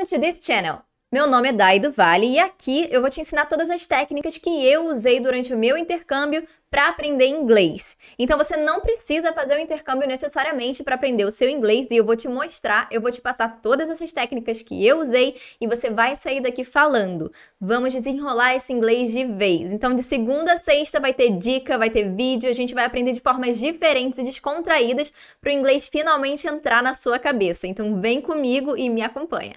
Welcome to this channel! Meu nome é Dai do Vale e aqui eu vou te ensinar todas as técnicas que eu usei durante o meu intercâmbio para aprender inglês. Então você não precisa fazer o intercâmbio necessariamente para aprender o seu inglês e eu vou te mostrar, eu vou te passar todas essas técnicas que eu usei e você vai sair daqui falando. Vamos desenrolar esse inglês de vez. Então de segunda a sexta vai ter dica, vai ter vídeo, a gente vai aprender de formas diferentes e descontraídas para o inglês finalmente entrar na sua cabeça. Então vem comigo e me acompanha.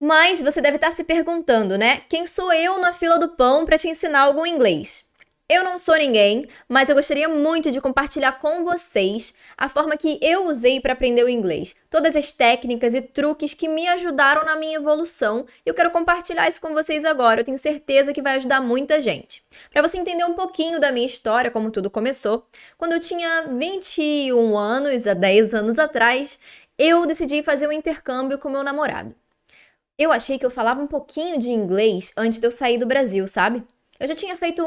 Mas você deve estar tá se perguntando, né? Quem sou eu na fila do pão para te ensinar algum inglês? Eu não sou ninguém, mas eu gostaria muito de compartilhar com vocês a forma que eu usei para aprender o inglês, todas as técnicas e truques que me ajudaram na minha evolução. Eu quero compartilhar isso com vocês agora, eu tenho certeza que vai ajudar muita gente. Para você entender um pouquinho da minha história, como tudo começou, quando eu tinha 21 anos, há 10 anos atrás, eu decidi fazer um intercâmbio com meu namorado. Eu achei que eu falava um pouquinho de inglês antes de eu sair do Brasil, sabe? Eu já tinha feito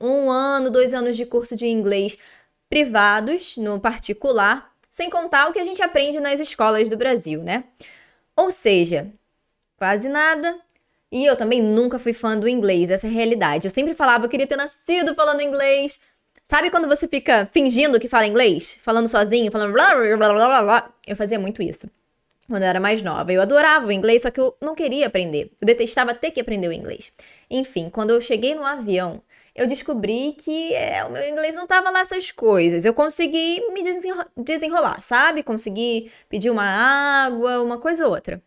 um ano, dois anos de curso de inglês privados, no particular, sem contar o que a gente aprende nas escolas do Brasil, né? Ou seja, quase nada. E eu também nunca fui fã do inglês, essa é a realidade. Eu sempre falava, eu queria ter nascido falando inglês. Sabe quando você fica fingindo que fala inglês? Falando sozinho, falando blá blá blá blá blá? Eu fazia muito isso quando eu era mais nova. Eu adorava o inglês, só que eu não queria aprender. Eu detestava ter que aprender o inglês. Enfim, quando eu cheguei no avião, eu descobri que é, o meu inglês não estava lá essas coisas. Eu consegui me desenro desenrolar, sabe? Consegui pedir uma água, uma coisa ou outra.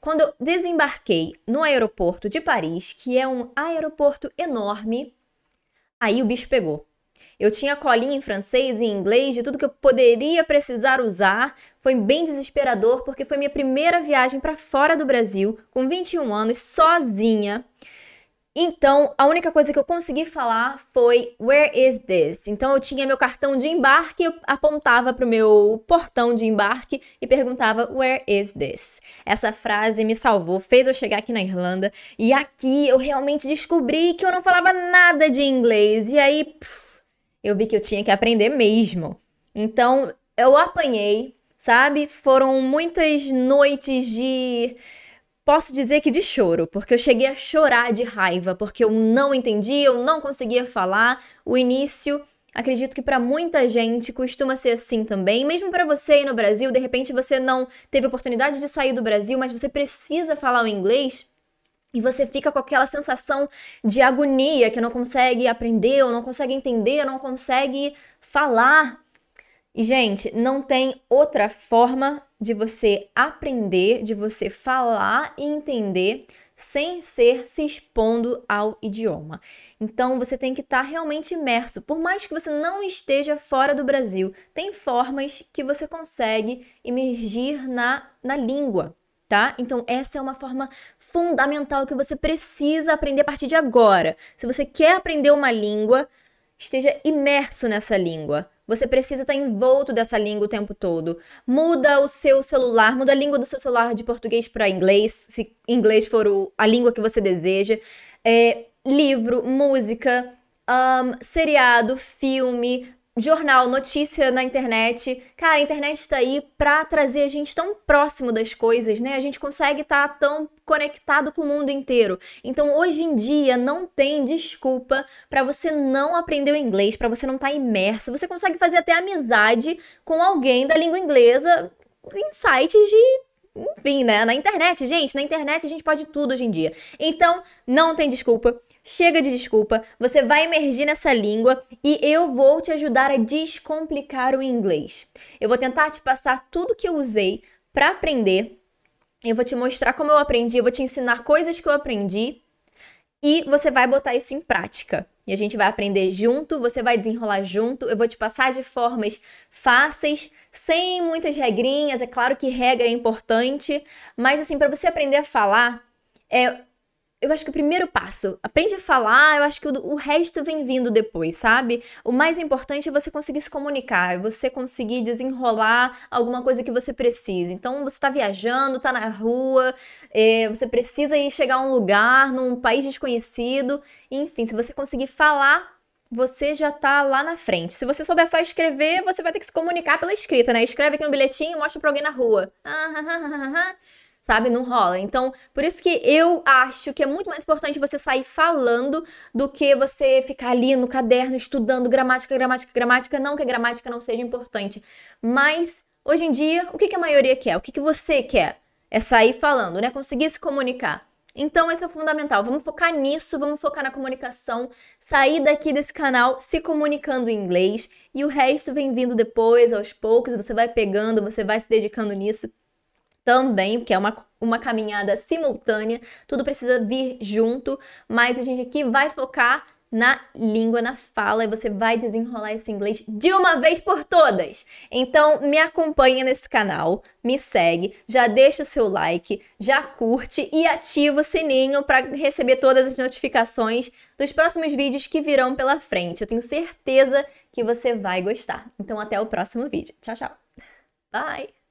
Quando eu desembarquei no aeroporto de Paris, que é um aeroporto enorme, aí o bicho pegou. Eu tinha colinha em francês e em inglês de tudo que eu poderia precisar usar. Foi bem desesperador porque foi minha primeira viagem para fora do Brasil, com 21 anos, sozinha. Então, a única coisa que eu consegui falar foi Where is this? Então, eu tinha meu cartão de embarque, eu apontava para o meu portão de embarque e perguntava Where is this? Essa frase me salvou, fez eu chegar aqui na Irlanda e aqui eu realmente descobri que eu não falava nada de inglês. E aí. Puf, eu vi que eu tinha que aprender mesmo. Então, eu apanhei, sabe? Foram muitas noites de. Posso dizer que de choro, porque eu cheguei a chorar de raiva, porque eu não entendia, eu não conseguia falar. O início, acredito que para muita gente costuma ser assim também. Mesmo para você aí no Brasil, de repente você não teve oportunidade de sair do Brasil, mas você precisa falar o inglês. E você fica com aquela sensação de agonia, que não consegue aprender, ou não consegue entender, ou não consegue falar. E, gente, não tem outra forma de você aprender, de você falar e entender sem ser se expondo ao idioma. Então você tem que estar tá realmente imerso. Por mais que você não esteja fora do Brasil, tem formas que você consegue imergir na, na língua tá? Então essa é uma forma fundamental que você precisa aprender a partir de agora. Se você quer aprender uma língua, esteja imerso nessa língua. Você precisa estar envolto dessa língua o tempo todo. Muda o seu celular, muda a língua do seu celular de português para inglês, se inglês for o, a língua que você deseja. É, livro, música, um, seriado, filme, jornal, notícia na internet. Cara, a internet está aí para trazer a gente tão próximo das coisas, né? A gente consegue estar tá tão conectado com o mundo inteiro. Então, hoje em dia não tem desculpa para você não aprender o inglês, para você não estar tá imerso. Você consegue fazer até amizade com alguém da língua inglesa em sites de enfim, né? Na internet, gente, na internet a gente pode tudo hoje em dia. Então, não tem desculpa. Chega de desculpa, você vai emergir nessa língua e eu vou te ajudar a descomplicar o inglês. Eu vou tentar te passar tudo que eu usei para aprender. Eu vou te mostrar como eu aprendi, eu vou te ensinar coisas que eu aprendi e você vai botar isso em prática. E a gente vai aprender junto, você vai desenrolar junto. Eu vou te passar de formas fáceis, sem muitas regrinhas. É claro que regra é importante, mas assim, para você aprender a falar, é eu acho que o primeiro passo, aprende a falar, eu acho que o, o resto vem vindo depois, sabe? O mais importante é você conseguir se comunicar, é você conseguir desenrolar alguma coisa que você precisa. Então, você está viajando, está na rua, é, você precisa ir chegar a um lugar, num país desconhecido, enfim, se você conseguir falar, você já tá lá na frente. Se você souber só escrever, você vai ter que se comunicar pela escrita, né? Escreve aqui um bilhetinho, mostra pra alguém na rua. Ah, ah, ah, ah, ah sabe? Não rola. Então, por isso que eu acho que é muito mais importante você sair falando do que você ficar ali no caderno estudando gramática, gramática, gramática. Não que a gramática não seja importante, mas hoje em dia, o que, que a maioria quer? O que, que você quer? É sair falando, né? Conseguir se comunicar. Então, esse é o fundamental. Vamos focar nisso, vamos focar na comunicação, sair daqui desse canal se comunicando em inglês e o resto vem vindo depois, aos poucos. Você vai pegando, você vai se dedicando nisso também, porque é uma, uma caminhada simultânea, tudo precisa vir junto, mas a gente aqui vai focar na língua, na fala, e você vai desenrolar esse inglês de uma vez por todas. Então, me acompanha nesse canal, me segue, já deixa o seu like, já curte e ativa o sininho para receber todas as notificações dos próximos vídeos que virão pela frente. Eu tenho certeza que você vai gostar. Então, até o próximo vídeo. Tchau, tchau. Bye!